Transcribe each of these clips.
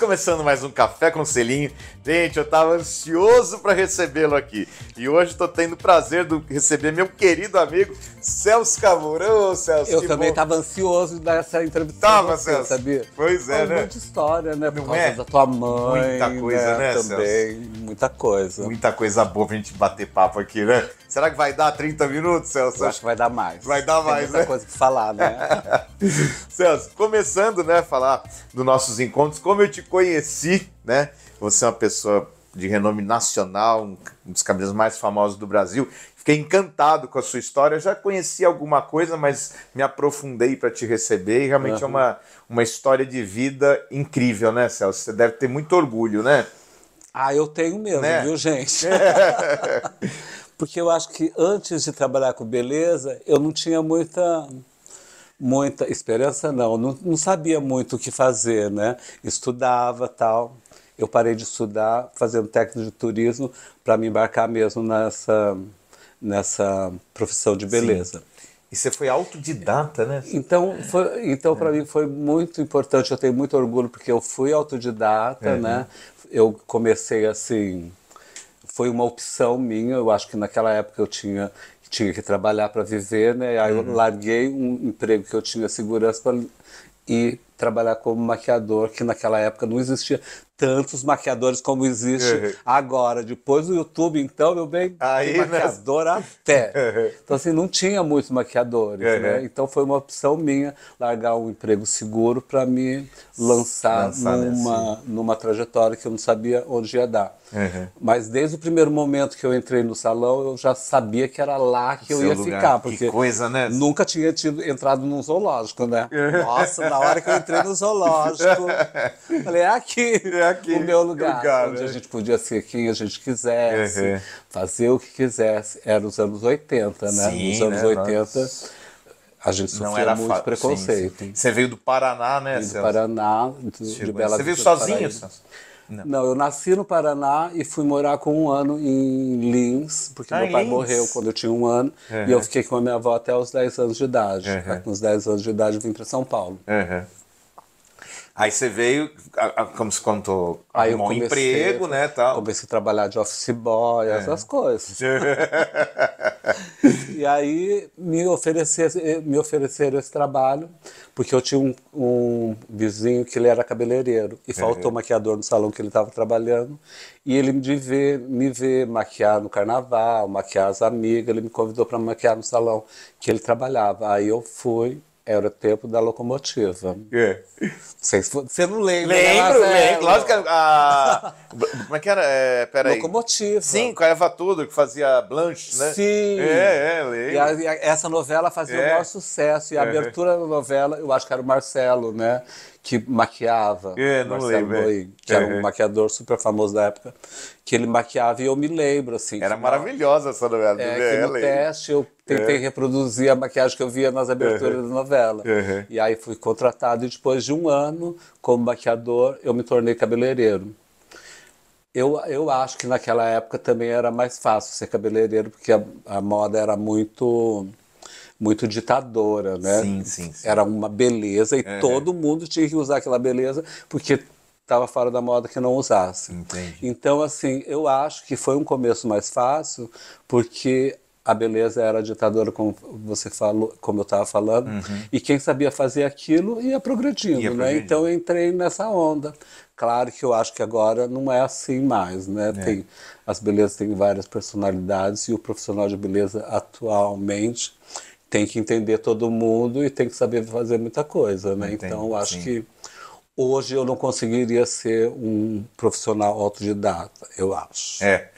começando mais um Café com Selinho. Gente, eu tava ansioso para recebê-lo aqui. E hoje tô tendo o prazer de receber meu querido amigo Celso Camoura. Ô, Celso, Eu também bom. tava ansioso dessa entrevista. Tava, você, Celso. Sabia? Pois é, Mas né? muita história, né? Por Não causa é? da tua mãe. Muita né? coisa, né, né também. Celso? Muita coisa. Muita coisa boa pra gente bater papo aqui, né? Será que vai dar 30 minutos, Celso? Eu acho que vai dar mais. Vai dar mais, Tem muita né? coisa que falar, né? Celso, começando, né, falar dos nossos encontros, como eu te conheci, né? Você é uma pessoa de renome nacional, um dos cabelos mais famosos do Brasil. Fiquei encantado com a sua história. Já conheci alguma coisa, mas me aprofundei para te receber. E realmente uhum. é uma, uma história de vida incrível, né, Celso? Você deve ter muito orgulho, né? Ah, eu tenho mesmo, né? viu, gente? É. Porque eu acho que antes de trabalhar com beleza, eu não tinha muita muita esperança não, não, não sabia muito o que fazer, né? Estudava tal. Eu parei de estudar, fazendo técnico de turismo para me embarcar mesmo nessa nessa profissão de beleza. Sim. E você foi autodidata, né? Então, foi, então é. para mim foi muito importante. Eu tenho muito orgulho porque eu fui autodidata, é. né? Eu comecei assim, foi uma opção minha. Eu acho que naquela época eu tinha tinha que trabalhar para viver, né? Aí uhum. eu larguei um emprego que eu tinha segurança para ir trabalhar como maquiador, que naquela época não existia tantos maquiadores como existe uhum. agora. Depois do YouTube, então, meu bem, Aí, né? maquiador né? até. Uhum. Então, assim, não tinha muitos maquiadores, uhum. né? Então foi uma opção minha largar um emprego seguro para me lançar, lançar numa, numa trajetória que eu não sabia onde ia dar. Uhum. Mas desde o primeiro momento que eu entrei no salão, eu já sabia que era lá que Seu eu ia lugar. ficar. Porque que coisa, né? Nunca tinha tido, entrado num zoológico, né? Uhum. Nossa, na hora que eu entrei no zoológico, falei, é aqui. É aqui. O meu lugar, lugar onde né? a gente podia ser quem a gente quisesse, uhum. fazer o que quisesse. Era os anos 80, né? Sim, nos anos né? 80. Nossa a gente sofria não era muito fa... preconceito. Sim, sim. Você veio do Paraná, né? do Paraná, do, de Bela Você veio sozinho, Não. não. eu nasci no Paraná e fui morar com um ano em Lins, porque ah, meu pai Lins. morreu quando eu tinha um ano, uhum. e eu uhum. fiquei com a minha avó até os 10 anos de idade. Uhum. Com os 10 anos de idade eu vim para São Paulo. Uhum. Aí você veio, como se contou, aí um emprego, né, tal. Comecei a trabalhar de office boy, é. essas coisas. e aí me ofereceram, me ofereceram esse trabalho, porque eu tinha um, um vizinho que ele era cabeleireiro e faltou uhum. maquiador no salão que ele estava trabalhando. E ele me ver, me ver maquiar no carnaval, maquiar as amigas, ele me convidou para maquiar no salão que ele trabalhava. Aí eu fui era o tempo da locomotiva. É. Você, você não lembra? Né? Lembro, né, lembro. Lógico que a. Como é que era? É, peraí. Locomotiva. Sim, com a Eva Tudo, que fazia Blanche, né? Sim. É, é, lembro. E, a, e a, essa novela fazia é. o maior sucesso. E a é. abertura da novela, eu acho que era o Marcelo, né? Que maquiava. É, não Marcelo lembro. Boi, é. que era é, um é. maquiador super famoso da época. Que ele maquiava e eu me lembro, assim. Era maravilhosa uma... essa novela. É, que no teste eu tentei é. reproduzir a maquiagem que eu via nas aberturas uhum. da novela. Uhum. E aí fui contratado e depois de um ano como maquiador, eu me tornei cabeleireiro. Eu, eu acho que naquela época também era mais fácil ser cabeleireiro, porque a, a moda era muito muito ditadora, né? Sim, sim, sim. Era uma beleza e uhum. todo mundo tinha que usar aquela beleza, porque estava fora da moda que não usasse. Entendi. Então, assim, eu acho que foi um começo mais fácil, porque a beleza era a ditadora, como você falou, como eu estava falando, uhum. e quem sabia fazer aquilo ia progredindo, ia né? progredindo. né? Então eu entrei nessa onda. Claro que eu acho que agora não é assim mais, né? É. Tem, as belezas têm várias personalidades e o profissional de beleza atualmente tem que entender todo mundo e tem que saber fazer muita coisa, né? Entendi, então eu acho sim. que hoje eu não conseguiria ser um profissional autodidata, eu acho. É.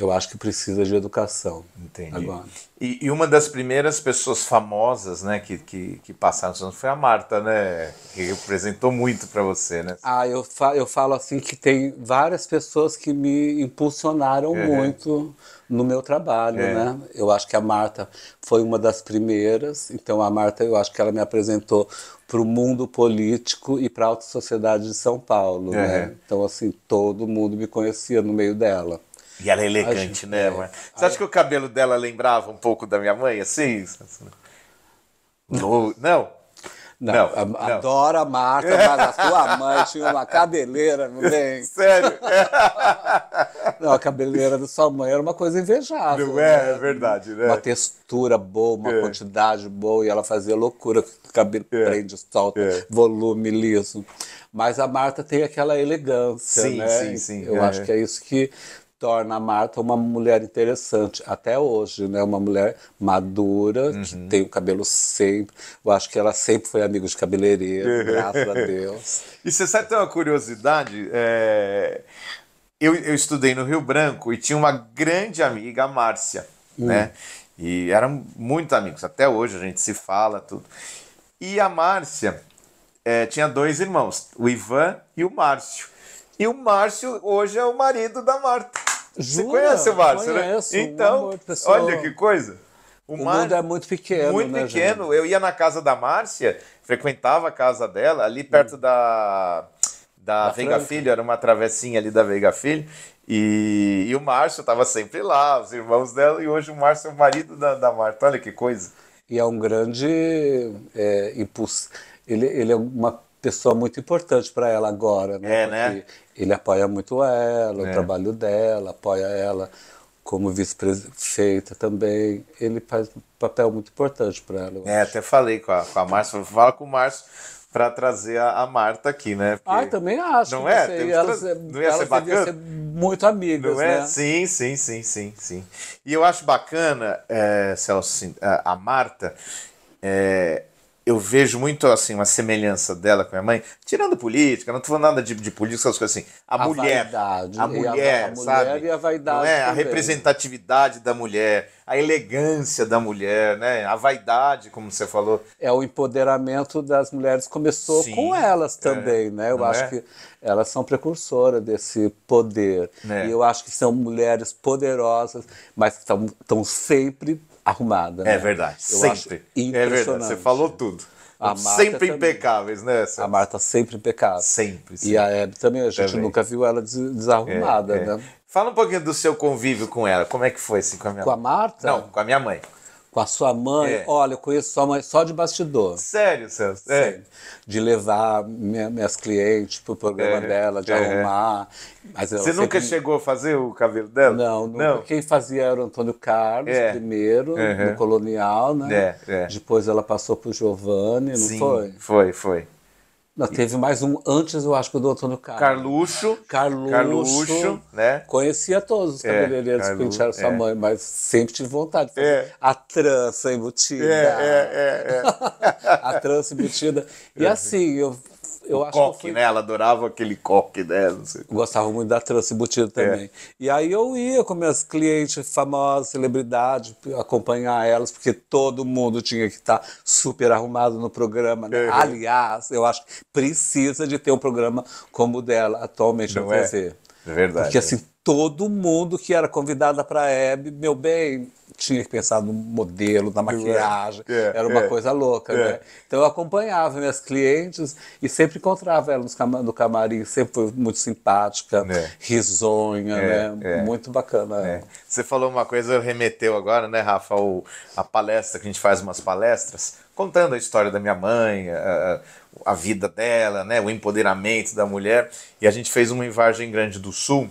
Eu acho que precisa de educação. Entendi. Agora. E, e uma das primeiras pessoas famosas né, que, que, que passaram foi a Marta, né? Que representou muito para você, né? Ah, eu, fa eu falo assim que tem várias pessoas que me impulsionaram é. muito no meu trabalho, é. né? Eu acho que a Marta foi uma das primeiras. Então a Marta, eu acho que ela me apresentou para o mundo político e para a alta sociedade de São Paulo, é. né? Uhum. Então assim todo mundo me conhecia no meio dela. E ela é elegante, né? É. Você acha que o cabelo dela lembrava um pouco da minha mãe, assim? Não. Não? Não, não, a, não. adora a mas a sua mãe tinha uma cabeleira, não tem? Sério? não, a cabeleira da sua mãe era uma coisa invejável. Não é, né? é verdade, né? Uma textura boa, uma é. quantidade boa, e ela fazia loucura, cabelo é. prende, solta, é. volume liso. Mas a Marta tem aquela elegância, sim, né? Sim, sim, Eu é. acho que é isso que torna a Marta uma mulher interessante até hoje, né? Uma mulher madura, uhum. que tem o cabelo sempre. Eu acho que ela sempre foi amiga de cabeleireiro, graças a Deus. E você sabe ter uma curiosidade? É... Eu, eu estudei no Rio Branco e tinha uma grande amiga, a Márcia, hum. né? E eram muito amigos, até hoje a gente se fala, tudo. E a Márcia é, tinha dois irmãos, o Ivan e o Márcio. E o Márcio hoje é o marido da Marta. Jura? Você conhece o Márcio, né? Conheço, né? Então, olha que coisa. O, o Mar... mundo é muito pequeno. Muito né, pequeno. Gente? Eu ia na casa da Márcia, frequentava a casa dela, ali perto hum. da, da, da Veiga Franca. Filho, era uma travessinha ali da Veiga Filho. E, e o Márcio estava sempre lá, os irmãos dela, e hoje o Márcio é o marido da, da Marta. Olha que coisa. E é um grande é, impulso. Ele, ele é uma pessoa muito importante para ela agora, né? É, né? ele apoia muito ela, é. o trabalho dela, apoia ela como vice-prefeita também. Ele faz um papel muito importante para ela. É, até falei com a, com a Márcia, fala com o Márcio para trazer a, a, Marta aqui, né? Porque ah, também acho. Não é? Sei, elas, é, não ia elas ser bacana? Ser muito amigas, não é? Né? Sim, sim, sim, sim, sim. E eu acho bacana, é, Celso, assim, a, a Marta, é, eu vejo muito assim uma semelhança dela com minha mãe, tirando política, não tô falando nada de, de política, essas coisas assim. A, a mulher, vaidade, a mulher, é, a, a mulher sabe? E a vaidade é? A representatividade da mulher, a elegância da mulher, né? A vaidade, como você falou. É o empoderamento das mulheres começou Sim, com elas é. também, é, né? Eu acho é? que elas são precursoras desse poder. É. E eu acho que são mulheres poderosas, mas estão sempre arrumada. É né? É verdade, eu sempre. É verdade, você falou tudo. sempre também. impecáveis, né? A Marta sempre impecável. Sempre, sempre. E a Hebe também, a gente também. nunca viu ela desarrumada, é, é. né? Fala um pouquinho do seu convívio com ela. Como é que foi assim com a minha Com a Marta? Não, com a minha mãe com a sua mãe. É. Olha, eu conheço sua mãe só de bastidor. Sério, Celso? É. De levar minha, minhas clientes pro programa é. dela, de é. arrumar. Mas Você nunca chegou a fazer o cabelo dela? Não, nunca. Não. Quem fazia era o Antônio Carlos, é. primeiro, uhum. no Colonial, né? É, Depois ela passou pro Giovanni, não Sim, foi? Foi, foi. Não, teve mais um antes, eu acho, que o do Antônio Carlos. Carluxo. Carluxo. Carluxo né? Conhecia todos os é, cabeleireiros é, que pentearam é. sua mãe, mas sempre tive vontade. é. A trança embutida. É, é, é. é. a trança embutida. E assim, eu eu o acho coque, que fui... né? Ela adorava aquele coque, né? Gostava muito da trança embutida é. também. É. E aí eu ia com minhas clientes famosas, celebridades, acompanhar elas, porque todo mundo tinha que estar tá super arrumado no programa. Né? Uhum. Aliás, eu acho que precisa de ter um programa como o dela atualmente Não na é? É verdade. Porque é. assim, todo mundo que era convidada para a Hebe, meu bem, tinha que pensar no modelo, na é, maquiagem, é, era uma é, coisa louca, é. né? Então eu acompanhava minhas clientes e sempre encontrava ela cam no camarim, sempre foi muito simpática, é. risonha, é, né? Muito bacana. Você falou uma coisa, remeteu agora, né, Rafa, o, a palestra, que a gente faz umas palestras, contando a história da minha mãe, a, a vida dela, né, o empoderamento da mulher, e a gente fez uma em Vargem Grande do Sul,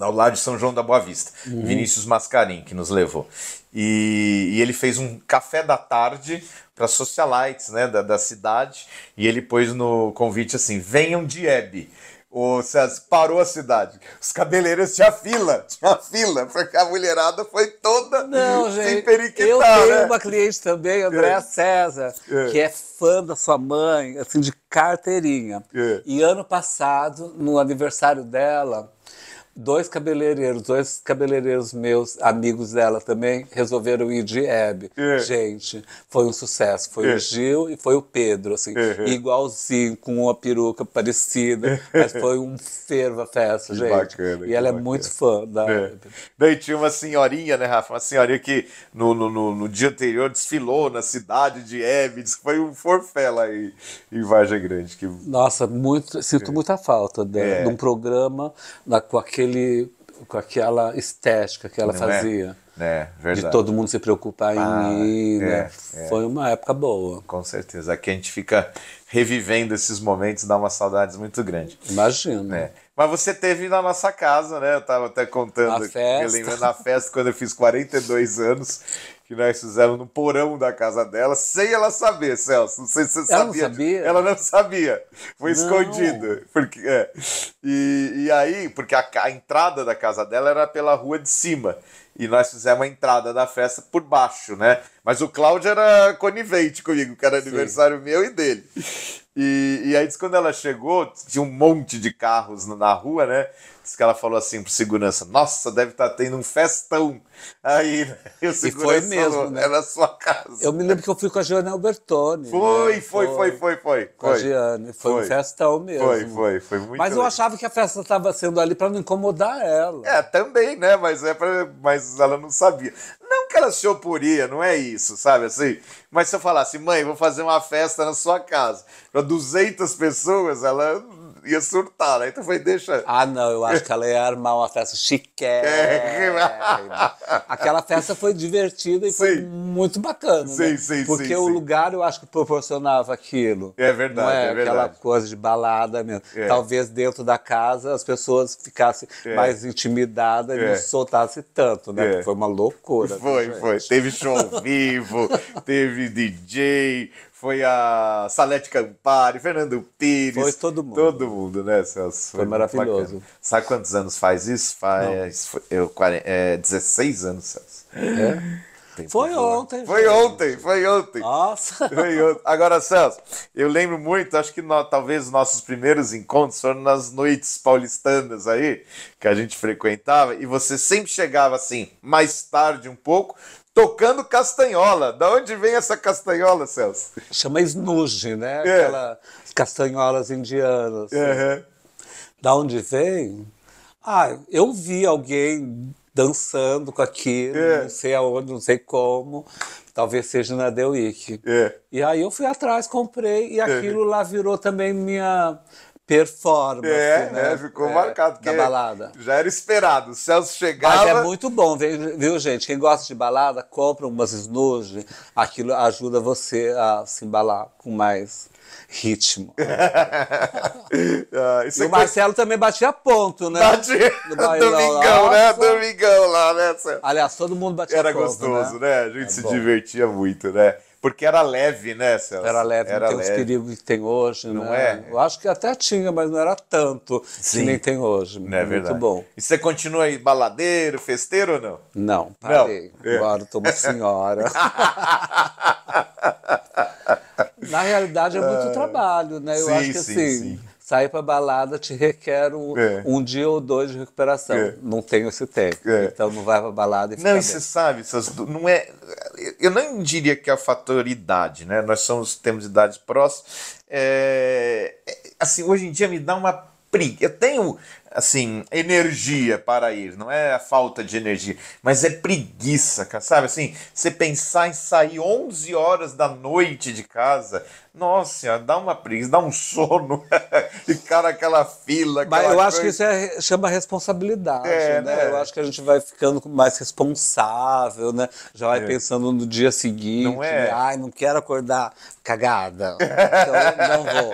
ao lado de São João da Boa Vista, uhum. Vinícius Mascarim, que nos levou. E, e ele fez um café da tarde para socialites né, da, da, cidade, e ele pôs no convite assim: venham de Hebe. O César parou a cidade. Os cabeleireiros tinha fila, tinha fila, porque a mulherada foi toda Não, gente, Eu tenho né? uma cliente também, Andréa é. César, é. que é fã da sua mãe, assim, de carteirinha. É. E ano passado, no aniversário dela, dois cabeleireiros, dois cabeleireiros meus, amigos dela também, resolveram ir de Hebe. É. Gente, foi um sucesso. Foi é. o Gil e foi o Pedro, assim, é, igualzinho, com uma peruca parecida. Mas foi um a festa, que gente. Bacana, e ela bacana. é muito fã da Hebe. Daí tinha uma senhorinha, né, Rafa? Uma senhorinha que no, no, no, no dia anterior desfilou na cidade de Hebe. Diz que foi um forfé lá em, Vargem Grande. Que... Nossa, muito, sinto muita falta dela. Num programa na, com aquele aquele, com aquela estética que ela Não né? fazia. É? É, de todo mundo se preocupar em ah, mim. É, né? É. Foi uma época boa. Com certeza. Aqui a gente fica revivendo esses momentos, dá uma saudade muito grande. Imagino. É. Mas você teve na nossa casa, né? Eu estava até contando, eu lembrando na festa quando eu fiz 42 anos, que nós fizemos no porão da casa dela, sem ela saber, Celso. Não sei se você ela sabia. Não sabia. Ela não sabia. Foi não. escondido. Porque, é. e, e aí, porque a, a entrada da casa dela era pela rua de cima e nós fizemos a entrada da festa por baixo, né? Mas o Cláudio era conivente comigo, que era Sim. aniversário meu e dele. E, e aí, quando ela chegou, tinha um monte de carros na rua, né? Diz que ela falou assim pro segurança: Nossa, deve estar tá tendo um festão aí. Né? E, e foi mesmo, né? Era sua casa. Eu me lembro que eu fui com a Giane Albertoni. Foi, né? foi, foi, foi, foi, foi. Com foi. a Giane. Foi, foi, um festão mesmo. Foi, foi, foi muito Mas eu achava que a festa estava sendo ali para não incomodar ela. É, também, né? Mas, é pra... Mas ela não sabia. Não que ela se oporia, não é isso, sabe assim? Mas se eu falasse, mãe, vou fazer uma festa na sua casa, para 200 pessoas, ela hum, ia surtar, né? Então foi, deixa. Ah, não, eu acho que ela ia armar uma festa chiquérrima. Aquela festa foi divertida e sim. foi muito bacana. Sim, né? sim, Porque sim, o sim. lugar eu acho que proporcionava aquilo. É verdade, é? é? verdade. Aquela coisa de balada mesmo. É. Talvez dentro da casa as pessoas ficassem é. mais intimidadas e é. não soltassem tanto, né? É. Foi uma loucura. Né, foi, foi. Teve show vivo, teve DJ, foi a Salete Campari, Fernando Pires. Foi todo mundo. Todo mundo, né, Celso? Foi, foi maravilhoso. Bacana. Sabe quantos anos faz isso? Faz eu, 40, é, 16 anos, Celso. É? Tempo foi né? ontem. Foi gente. ontem, foi ontem. Nossa. Foi ontem. Agora, Celso, eu lembro muito, acho que nós, talvez os nossos primeiros encontros foram nas noites paulistanas aí, que a gente frequentava, e você sempre chegava assim, mais tarde um pouco, tocando castanhola. Da onde vem essa castanhola, Celso? Chama Snuge, né? É. Aquelas castanholas indianas. Uhum. Da onde vem? Ah, eu vi alguém dançando com aquilo, é. não sei aonde, não sei como. Talvez seja na The Week. É. E aí eu fui atrás, comprei, e aquilo lá virou também minha performance. É, né? É, ficou é, marcado. Da balada. Já era esperado. O Celso chegava. Mas é muito bom, viu, gente? Quem gosta de balada, compra umas snoge. Aquilo ajuda você a se embalar com mais ritmo. ah, e o Marcelo também batia ponto, né? Batia. Domingão, né? Nossa. né? Domingão lá, né? Aliás, todo mundo batia Era ponto. Era gostoso, né? né? A gente é se bom. divertia muito, né? Porque era leve, né, Celso? Era leve, era não tem leve. os perigos que tem hoje, não né? é? Eu acho que até tinha, mas não era tanto Sim. que nem tem hoje. Não é Muito verdade. bom. E você continua aí baladeiro, festeiro ou não? Não, parei. Não. É. Agora estou uma senhora. Na realidade é muito ah, trabalho, né? Eu sim, acho que sim, assim, sim. sair para balada te requer um, é. um, dia ou dois de recuperação. É. Não tenho esse tempo. É. Então não vai para balada e fica Não, e você sabe, não é eu nem diria que é o fator idade, né? Nós somos, temos idades próximas. É, é, assim, hoje em dia me dá uma briga. Eu tenho assim, energia para ir, não é a falta de energia, mas é preguiça, sabe? Assim, você pensar em sair 11 horas da noite de casa, nossa, dá uma preguiça, dá um sono, ficar naquela fila. Aquela mas eu coisa. acho que isso é, chama responsabilidade, é, né? né? Eu acho que a gente vai ficando mais responsável, né? Já vai é. pensando no dia seguinte, não é? ai, não quero acordar cagada, então não vou.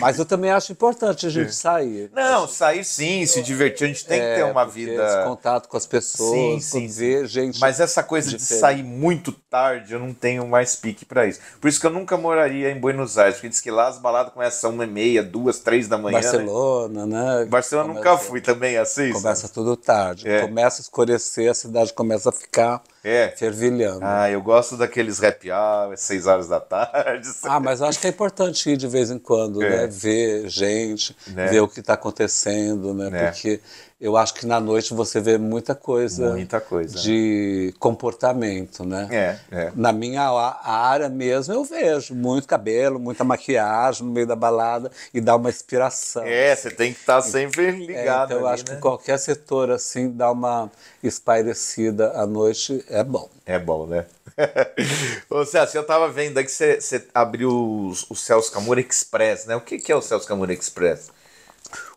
Mas eu também acho importante a é. gente sair. Não, sair sim, se divertir. A gente tem é, que ter uma vida. Esse contato com as pessoas, sim, sim. ver gente. Mas essa coisa diferente. de sair muito tarde, eu não tenho mais pique para isso. Por isso que eu nunca moraria em Buenos Aires, porque diz que lá as baladas começam uma e meia, duas, três da manhã. Né? Barcelona, né? né? Barcelona começa, nunca fui também, é assim. Começa tudo tarde. É. Começa a escurecer, a cidade começa a ficar é. Fervilhando. Ah, eu gosto daqueles happy hour, seis horas da tarde. Ah, mas acho que é importante ir de vez em quando, é. né? Ver gente, né? ver o que está acontecendo, né? né? Porque eu acho que na noite você vê muita coisa, muita coisa. de comportamento, né? É, é. Na minha área mesmo eu vejo muito cabelo, muita maquiagem no meio da balada e dá uma inspiração. É, você tem que estar tá é, sempre ligado. É, então eu ali, acho né? que qualquer setor assim dá uma espairecida à noite é bom. É bom, né? Ô assim, eu tava vendo que você, abriu os, o Celso Camura Express, né? O que, que é o Celso Camura Express?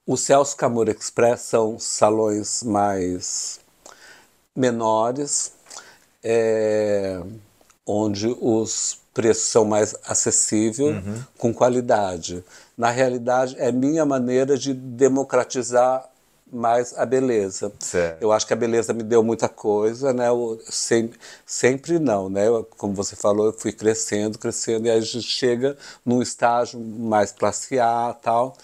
Os Celso Camura Express são salões mais menores, é, onde os preços são mais acessíveis, uhum. com qualidade. Na realidade, é minha maneira de democratizar mais a beleza. Certo. Eu acho que a beleza me deu muita coisa, né? Eu, sempre, sempre não, né? Eu, como você falou, eu fui crescendo, crescendo, e aí a gente chega num estágio mais classe A tal.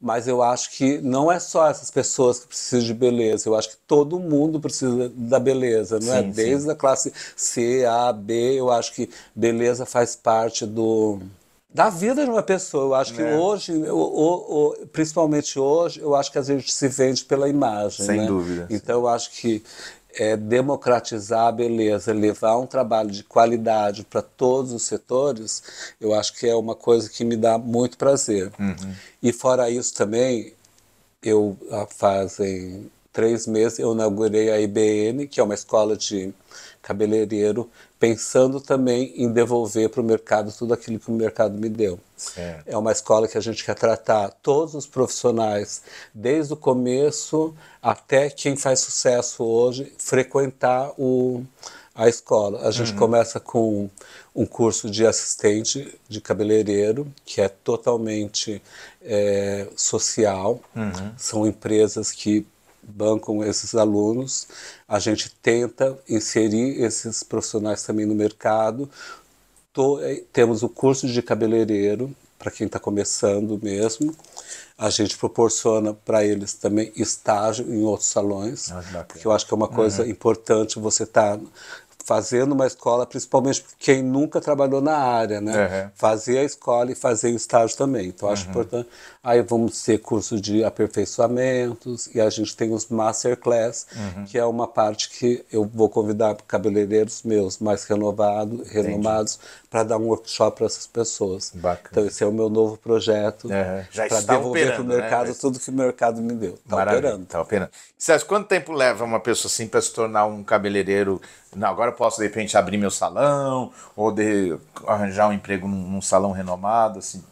Mas eu acho que não é só essas pessoas que precisam de beleza, eu acho que todo mundo precisa da beleza, não é? sim, é? Desde sim. a classe C, A, B, eu acho que beleza faz parte do da vida de uma pessoa. Eu acho é. que hoje, eu, eu, eu, principalmente hoje, eu acho que a gente se vende pela imagem. Sem né? dúvida. Então eu acho que é, democratizar a beleza, levar um trabalho de qualidade para todos os setores, eu acho que é uma coisa que me dá muito prazer. Uhum. E fora isso também, eu fazem três meses, eu inaugurei a IBN, que é uma escola de cabeleireiro, pensando também em devolver para o mercado tudo aquilo que o mercado me deu. É uma escola que a gente quer tratar todos os profissionais, desde o começo até quem faz sucesso hoje, frequentar o, a escola. A gente uhum. começa com um curso de assistente de cabeleireiro, que é totalmente é, social. Uhum. São empresas que bancam esses alunos, a gente tenta inserir esses profissionais também no mercado. Tô, eh, temos o curso de cabeleireiro, para quem está começando mesmo. A gente proporciona para eles também estágio em outros salões, ah, porque eu acho que é uma coisa uhum. importante você estar tá fazendo uma escola, principalmente quem nunca trabalhou na área, né? Uhum. Fazer a escola e fazer o estágio também. Então, acho uhum. importante. Aí vamos ter curso de aperfeiçoamentos e a gente tem os masterclass, uhum. que é uma parte que eu vou convidar cabeleireiros meus mais renovado, renomados para dar um workshop para essas pessoas. Bacana. Então, esse é o meu novo projeto para devolver para o né? mercado né? tudo que o mercado me deu. Está operando. Está operando. Sérgio, quanto tempo leva uma pessoa assim para se tornar um cabeleireiro? Não, agora posso de repente abrir meu salão ou de arranjar um emprego num, num salão renomado, assim?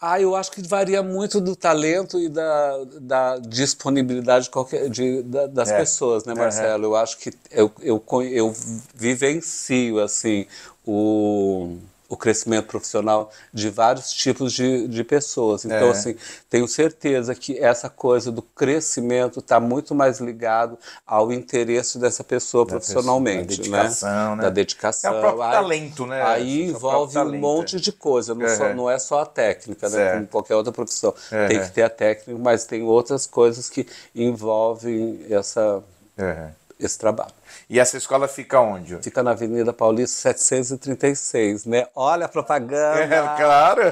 Ah, eu acho que varia muito do talento e da, da disponibilidade de qualquer, de, da, das é. pessoas, né, Marcelo? Uhum. Eu acho que eu, eu, eu vivencio, assim, o o crescimento profissional de vários tipos de, de pessoas. Então, é. assim, tenho certeza que essa coisa do crescimento está muito mais ligado ao interesse dessa pessoa da profissionalmente. Pessoa, da né? dedicação, né? né? Da dedicação. É o próprio aí, talento, né? Aí é envolve um monte de coisa, não, é. Só, não é só a técnica, né? Certo. Como qualquer outra profissão. É. Tem que ter a técnica, mas tem outras coisas que envolvem essa. É esse trabalho. E essa escola fica onde? Fica na Avenida Paulista 736, né? Olha a propaganda! É, claro!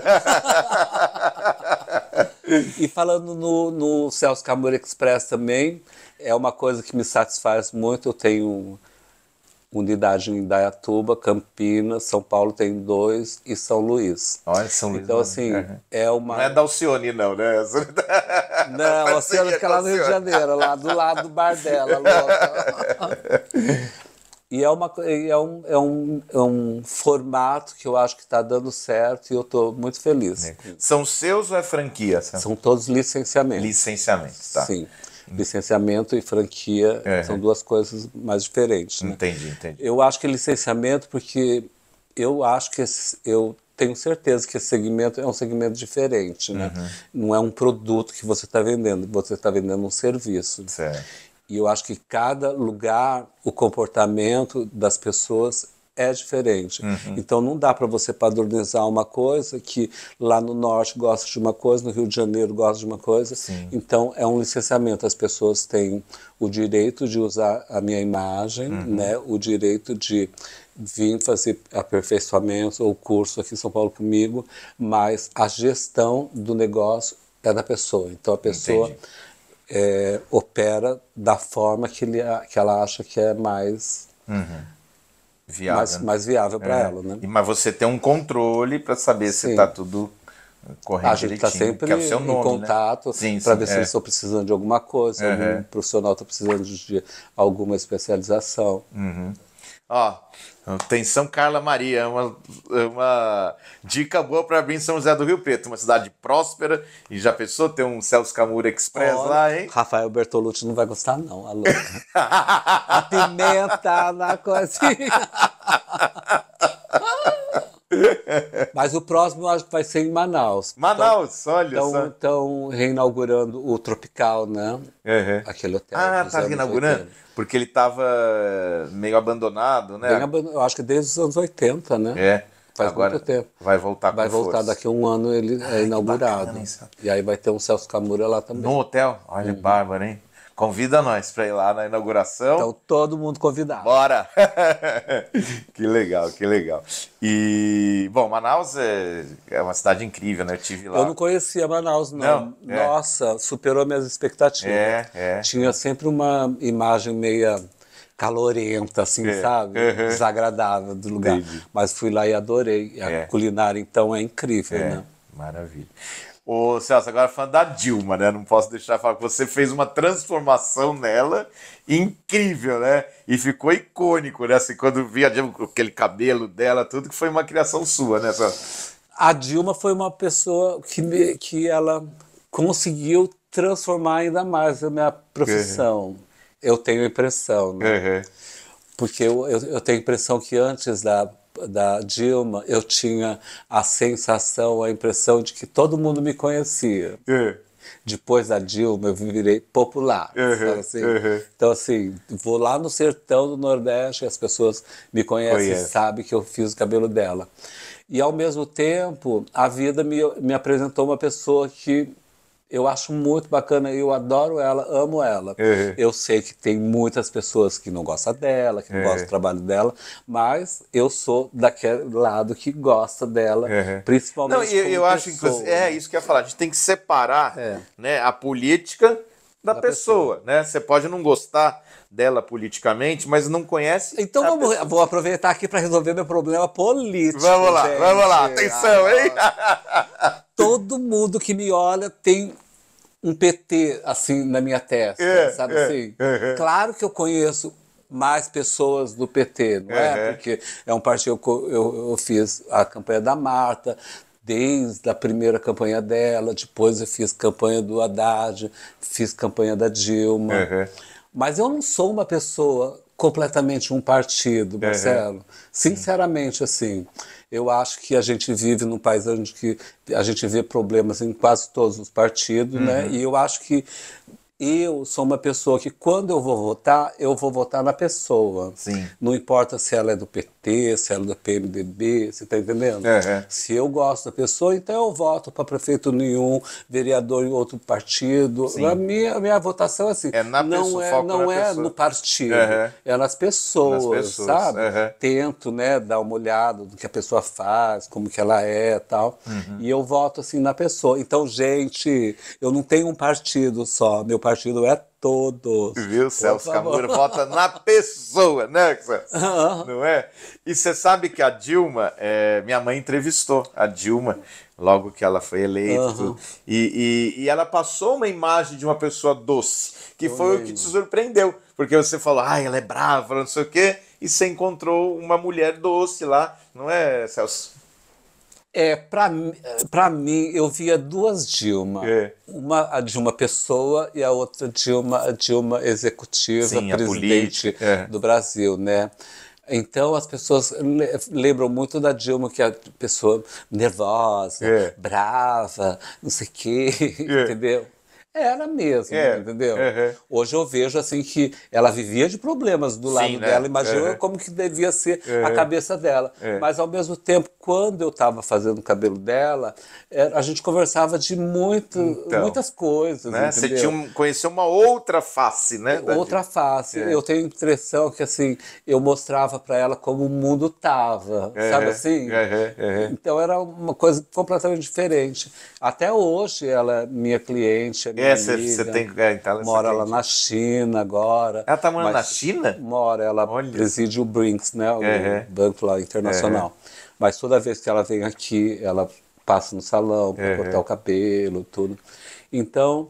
e falando no, no Celso Camura Express também, é uma coisa que me satisfaz muito. Eu tenho unidade em Dayatuba, Campinas, São Paulo tem dois e São Luís. Olha, São Luís. Então, é assim, uhum. é uma. Não é da Alcione, não, né? Não, a Alcione fica é é lá no Rio de Janeiro, lá do lado do bar dela. e é, uma, é, um, é, um, é um formato que eu acho que está dando certo e eu estou muito feliz. São seus ou é franquia? São todos licenciamentos. Licenciamentos, tá. Sim. Licenciamento e franquia é. são duas coisas mais diferentes. Né? Entendi, entendi. Eu acho que é licenciamento, porque eu acho que esse, eu tenho certeza que esse segmento é um segmento diferente, né? Uhum. Não é um produto que você está vendendo, você está vendendo um serviço. Certo. E eu acho que cada lugar, o comportamento das pessoas é diferente. Uhum. Então não dá para você padronizar uma coisa que lá no norte gosta de uma coisa, no Rio de Janeiro gosta de uma coisa. Sim. Então é um licenciamento. As pessoas têm o direito de usar a minha imagem, uhum. né? O direito de vir fazer aperfeiçoamento ou curso aqui em São Paulo comigo, mas a gestão do negócio é da pessoa. Então a pessoa é, opera da forma que, ele, que ela acha que é mais uhum viável, mais, né? mais viável para é. ela. Né? Mas você tem um controle para saber tá Sim. se está tudo correndo A gente está sempre é nome, em né? contato né? para ver se é. eles estão precisando de alguma coisa, uhum. algum profissional está precisando de alguma especialização. Uhum. Ó, atenção Carla Maria, uma, uma dica boa para abrir em São José do Rio Preto, uma cidade próspera e já pensou ter um Celso Camura Express oh, lá, hein? Rafael Bertolucci não vai gostar não, alô. a pimenta na cozinha. Mas o próximo acho que vai ser em Manaus. Manaus, olha tão, só. Estão reinaugurando o Tropical, né? Uhum. Aquele hotel. Ah, tá reinaugurando. 80. Porque ele estava eh, meio abandonado, né? eu acho que desde os anos 80, né? É. Faz Agora muito tempo. Vai voltar com Vai voltar força. daqui a um ano, ele é Ai, é inaugurado. Bacana, e aí vai ter um Celso Camura lá também. No hotel? Olha, uhum. bárbaro, hein? Convida nós para ir lá na inauguração. Então, todo mundo convidado. Bora! que legal, que legal. E, bom, Manaus é, é, uma cidade incrível, né? Eu tive lá. Eu não conhecia Manaus, não. não é. Nossa, superou minhas expectativas. É, é. Tinha sempre uma imagem meia calorenta, assim, é. sabe? Uhum. Desagradável do lugar. Entendi. Mas fui lá e adorei. A é. culinária, então, é incrível, é, né? Maravilha. Ô, Celso, agora falando da Dilma, né? Não posso deixar de falar que você fez uma transformação nela incrível, né? E ficou icônico, né? Assim, quando vi a Dilma com aquele cabelo dela, tudo que foi uma criação sua, né, Celso? A Dilma foi uma pessoa que, me, que ela conseguiu transformar ainda mais a minha profissão. Uhum. Eu tenho impressão, né? Uhum. Porque eu, eu, eu tenho impressão que antes da da Dilma, eu tinha a sensação, a impressão de que todo mundo me conhecia. É. Depois da Dilma, eu virei popular. Uhum. Assim. Uhum. Então, assim, vou lá no sertão do Nordeste e as pessoas me conhecem, Conhece. sabem que eu fiz o cabelo dela. E, ao mesmo tempo, a vida me, me apresentou uma pessoa que eu acho muito bacana, eu adoro ela, amo ela. Uhum. Eu sei que tem muitas pessoas que não gostam dela, que não uhum. gostam do uhum. trabalho dela, mas eu sou daquele lado que gosta dela, uhum. principalmente. Não, eu, eu acho, inclusive, é isso que eu ia falar, a gente tem que separar é. né, a política da, da pessoa, pessoa, né? Você pode não gostar dela politicamente, mas não conhece. Então vamos, vou aproveitar aqui para resolver meu problema político. Vamos lá, gente. vamos lá, atenção, ah, hein? todo mundo que me olha tem um PT assim na minha testa, é, sabe é, assim? É, é. claro que eu conheço mais pessoas do PT, não é? Porque é um partido que eu, eu, eu fiz a campanha da Marta, desde a primeira campanha dela, depois eu fiz campanha do Haddad, fiz campanha da Dilma. Mas eu não sou uma pessoa completamente um partido, Marcelo. Sinceramente, assim. Eu acho que a gente vive num país onde que a gente vê problemas em quase todos os partidos, né? uhum. né? E eu acho que eu sou uma pessoa que, quando eu vou votar, eu vou votar na pessoa. Sim. Não importa se ela é do PT se ela tá é do PMDB, você está entendendo? Se eu gosto da pessoa, então eu voto para prefeito nenhum, vereador em outro partido. A minha, a minha votação é assim. É na não pessoa, é, não é pessoa. no partido, uhum. é nas pessoas, nas pessoas sabe? Uhum. Tento né, dar uma olhada do que a pessoa faz, como que ela é tal. Uhum. E eu voto assim na pessoa. Então, gente, eu não tenho um partido só. Meu partido é todos. Viu, Celso Camuro? Vota na pessoa, né, Celso? Não é? E você sabe que a Dilma, é, minha mãe entrevistou a Dilma logo que ela foi eleita. Uhum. E, e, e, ela passou uma imagem de uma pessoa doce, que foi o que te surpreendeu. Porque você falou, ah, ela é brava, não sei o quê, e você encontrou uma mulher doce lá, não é, Celso? É, para mim, eu via duas Dilma. É. Uma a Dilma pessoa e a outra Dilma, a Dilma executiva, Sim, presidente é. do Brasil, né? Então as pessoas lembram muito da Dilma, que é a pessoa nervosa, é. brava, não sei o quê, é. entendeu? Era mesmo, é. entendeu? Hoje eu vejo assim que ela vivia de problemas do Sim, lado né? dela, imagina como que devia ser a cabeça dela. É. Mas ao mesmo tempo, quando eu estava fazendo o cabelo dela, é, a gente conversava de muito, então, muitas coisas. Né? Você tinha um, conheceu uma outra face, né? É, outra face. Eu tenho a impressão que assim, eu mostrava para ela como o mundo tava, sabe assim? Então era uma coisa completamente diferente. Até hoje ela é minha cliente, minha é, você tem é, então, mora lá na China agora. Ela está morando na China? Mora, ela Olha. preside o Brinks, né, o uhum. banco lá internacional. Uhum. Mas toda vez que ela vem aqui, ela passa no salão para uhum. cortar o cabelo, tudo. Então,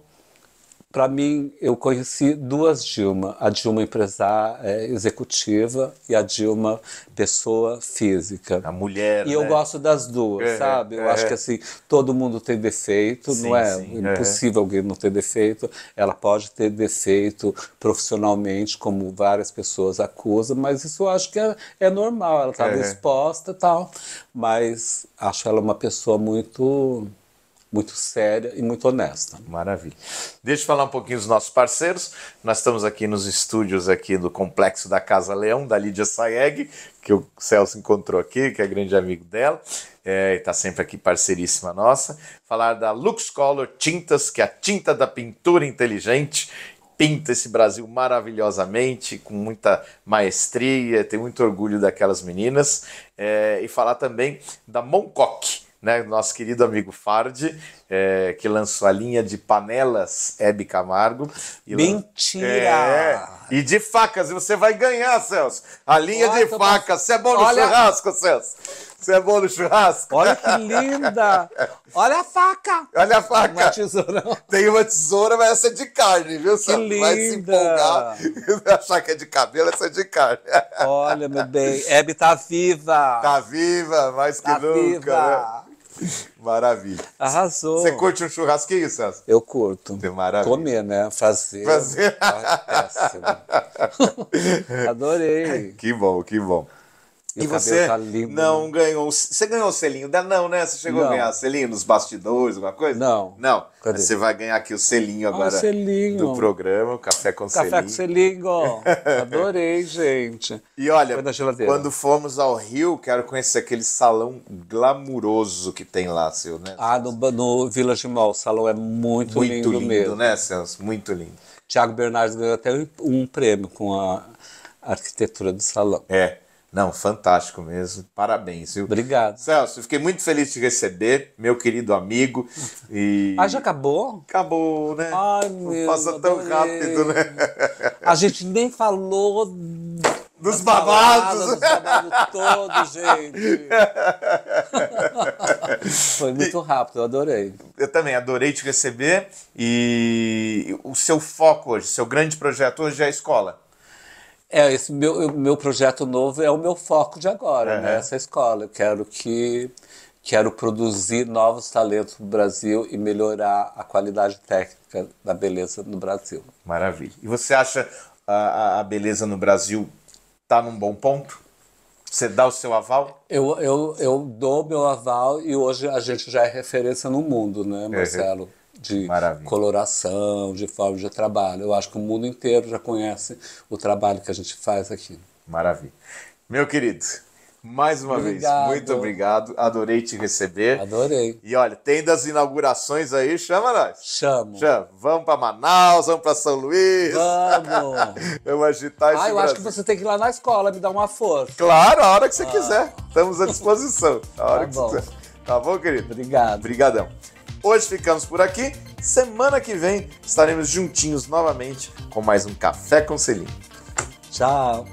para mim, eu conheci duas Dilma: a Dilma empresária é, executiva e a Dilma pessoa física. A mulher. E né? eu gosto das duas, é, sabe? Eu é. acho que assim todo mundo tem defeito, sim, não é? Sim, Impossível é. alguém não ter defeito. Ela pode ter defeito profissionalmente, como várias pessoas acusam, mas isso eu acho que é, é normal. Ela estava tá exposta, tal. Mas acho ela uma pessoa muito muito séria e muito honesta. Maravilha. Deixa eu falar um pouquinho dos nossos parceiros. Nós estamos aqui nos estúdios aqui do Complexo da Casa Leão, da Lídia Saeg, que o Celso encontrou aqui, que é grande amigo dela, é, está sempre aqui parceiríssima nossa. Falar da Lux Color Tintas, que é a tinta da pintura inteligente pinta esse Brasil maravilhosamente, com muita maestria, tenho muito orgulho daquelas meninas. É, e falar também da Moncoque, né, nosso querido amigo Fard, é, que lançou a linha de panelas Hebe Camargo. Mentira! É, e de facas, e você vai ganhar, Celso. A linha de facas. Você é bom no Olha... churrasco, Celso. Você é bom no churrasco. Olha que linda! Olha a faca! Olha a faca! Uma é tesoura. Tem uma tesoura, mas essa é de carne, viu, Celso? Que linda! Vai se empolgar, achar que é de cabelo, essa é de carne. Olha, meu bem, Hebe tá viva! Tá viva, mais tá que nunca. Né? Maravilha. Arrasou. Você curte um churrasquinho, Celso? Eu curto. É maravilha. Comer, né? Fazer. Fazer. É Adorei. Que bom, que bom. E, e você tá lindo, não né? ganhou. Você ganhou o selinho da Não, né? Você chegou não. a ganhar selinho nos bastidores, alguma coisa? Não. Não. Cadê? Você vai ganhar aqui o selinho agora ah, o selinho. do programa, Café com Café Selinho. Café com Selinho. Adorei, gente. E olha, quando formos ao Rio, quero conhecer aquele salão glamuroso que tem lá, seu, né? Ah, no, no Village Mall. O salão é muito, muito lindo, lindo mesmo. Muito lindo, né, Celso? Muito lindo. Tiago Bernardes ganhou até um prêmio com a arquitetura do salão. É. Não, fantástico mesmo. Parabéns, viu? Obrigado. Celso, fiquei muito feliz de receber, meu querido amigo. E... Ah, já acabou? Acabou, né? Ai, meu Passa adorei. tão rápido, né? A gente nem falou dos babados. Dos babados todos, gente. Foi muito rápido, eu adorei. Eu também adorei te receber. E o seu foco hoje, seu grande projeto hoje é a escola. É, esse meu, meu projeto novo é o meu foco de agora, uhum. né? escola. Eu quero que quero produzir novos talentos no Brasil e melhorar a qualidade técnica da beleza no Brasil. Maravilha. E você acha a, a beleza no Brasil está num bom ponto? Você dá o seu aval? Eu, eu, eu dou meu aval e hoje a gente já é referência no mundo, né, Marcelo? Uhum de Maravilha. coloração, de forma de trabalho. Eu acho que o mundo inteiro já conhece o trabalho que a gente faz aqui. Maravilha. Meu querido, mais uma obrigado. vez, muito obrigado. Adorei te receber. Adorei. E olha, tem das inaugurações aí, chama nós. Chamo. Chama. Vamos para Manaus, vamos para São Luís. Vamos. vamos agitar ah, esse Ah, eu Brasil. acho que você tem que ir lá na escola me dar uma força. Claro, a hora que você ah. quiser. Estamos à disposição. A hora tá que bom. você quiser. Tá bom, querido? Obrigado. Obrigadão. Hoje ficamos por aqui. Semana que vem estaremos juntinhos novamente com mais um Café com Selim. Tchau!